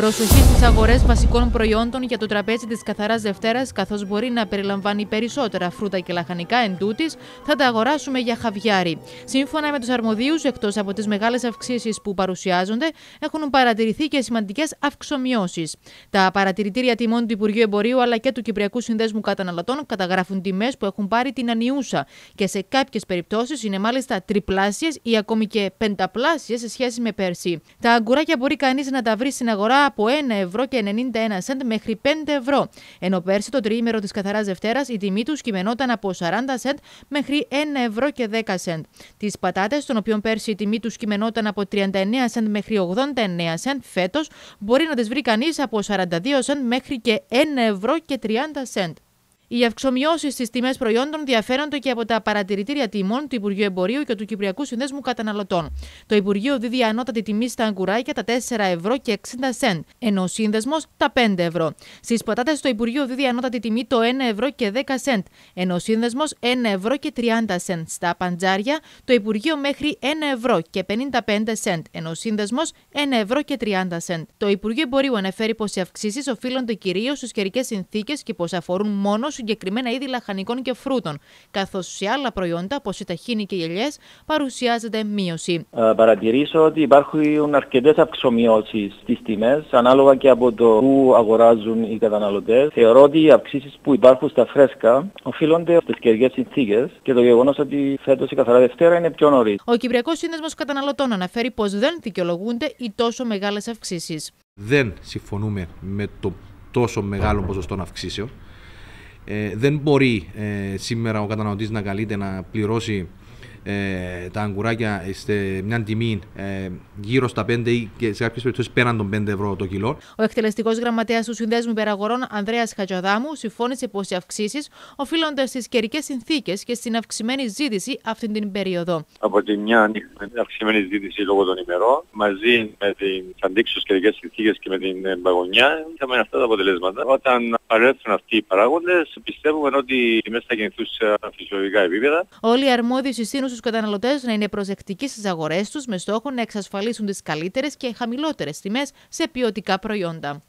Προσοχή στις αγορές βασικών προϊόντων για το τραπέζι της Καθαράς Δευτέρας, καθώς μπορεί να περιλαμβάνει περισσότερα φρούτα και λαχανικά εν τούτης, θα τα αγοράσουμε για χαβιάρι. Σύμφωνα με τους αρμοδίους, εκτός από τις μεγάλες αυξήσεις που παρουσιάζονται, έχουν παρατηρηθεί και σημαντικές αυξομοιώσεις. Τα παρατηρητήρια τιμών του Υπουργείου Εμπορίου αλλά και του Κυπριακού Συνδέσμου Καταναλωτών καταγράφουν τιμές που έχουν πάρει την ανιούσα και σε κάποιες περιπτώσεις είναι μάλιστα τριπλάσιες ή ακόμη και πενταπλάσιες σε σχέση με πέρσι. Τα αγκουράκια μπορεί κανείς να τα βρει στην αγορά από 1 ευρώ και 91 σέντ μέχρι 5 ευρώ. Ενώ πέρσι το τριήμερο της καθαράς Δευτέρας η τιμή τους κυμαινόταν από 40 σέντ μέχρι 1 ευρώ και 10 σέντ. Τις πατάτες, των οποίων πέρσι η τιμή τους κυμαινόταν από 39 σέντ μέχρι 89 σέντ, φέτος μπορεί να τις βρει κανείς από 42 σέντ μέχρι και 1 ευρώ και 30 σέντ. Οι αυξομοιώσεις στις τιμές προϊόντων διαφέρονται και από τα παρατηρητήρια τιμών του Υπουργείου Εμπορίου και του Κυπριακού Συνδέσμου Καταναλωτών. Το Υπουργείο δίδει ανώτατη τιμή στα αγκουράκια τα 4 ευρώ και 60 σεν, ενώ ο σύνδεσμος τα 5 ευρώ. Στις πατάτε το Υπουργείο δίδει ανώτατη τιμή το 1 ευρώ και 10 σεντ, ενώ ο σύνδεσμος 1 ευρώ και 30 σεντ. Στα παντζάρια το Υπουργείο μέχρι 1 ευρώ και 55 σεντ, ενώ ο σύνδεσμος 1 ευρώ και 30 σεντ. Το Υπουργείο Εμπορίου αναφέρει πως οι αυξήσεις οφείλονται κυρίως στις καιρικές συνθήκες και πως αφορούν μόνο συγκεκριμένα είδη λαχανικών και φρούτων, καθώς σε άλλα προϊόντα, όπως οι ταχύνοι και οι ελιές, παρουσιάζεται μείωση. Ε, παρατηρήσω ότι υπάρχουν αρκετές αυξομοιώσεις στις τιμές, ανάλογα και από το που αγοράζουν οι καταναλωτές. Θεωρώ ότι οι αυξήσεις που υπάρχουν στα φρέσκα οφείλονται στις καιρικές συνθήκες και το γεγονός ότι φέτος η καθαρά Δευτέρα είναι πιο νωρίς. Ο Κυπριακός Σύνδεσμος Καταναλωτών αναφέρει πως δεν δικαιολογούνται οι τόσο μεγάλες αυξήσεις. Δεν συμφωνούμε με το τόσο μεγάλο ποσοστό αυξήσεων. Ε, δεν μπορεί ε, σήμερα ο καταναλωτής να καλείται να πληρώσει ε, τα αγκουράκια σε μια τιμή ε, γύρω στα 5 ή και σε κάποιες περιπτώσεις πέραν των 5 ευρώ το κιλό. Ο εκτελεστικός γραμματέας του Συνδέσμου Υπεραγορών, Ανδρέας Χατζοδάμου, συμφώνησε πως οι αυξήσεις οφείλονται στις καιρικές συνθήκες και στην αυξημένη ζήτηση αυτή την περίοδο. Από τη μια αυξημένη ζήτηση λόγω των ημερών, μαζί με τι αντίξει καιρικές συνθήκες και με την παγωνιά, είχαμε αυτά τα αποτελέσματα. Όταν παρέλθουν αυτοί οι παράγοντες, πιστεύουμε ότι οι τιμές θα κινηθούν σε φυσιολογικά επίπεδα. Όλοι οι αρμόδιοι συστήνους στου καταναλωτές να είναι προσεκτικοί στις αγορές τους με στόχο να εξασφαλίσουν τις καλύτερες και χαμηλότερες τιμές σε ποιοτικά προϊόντα.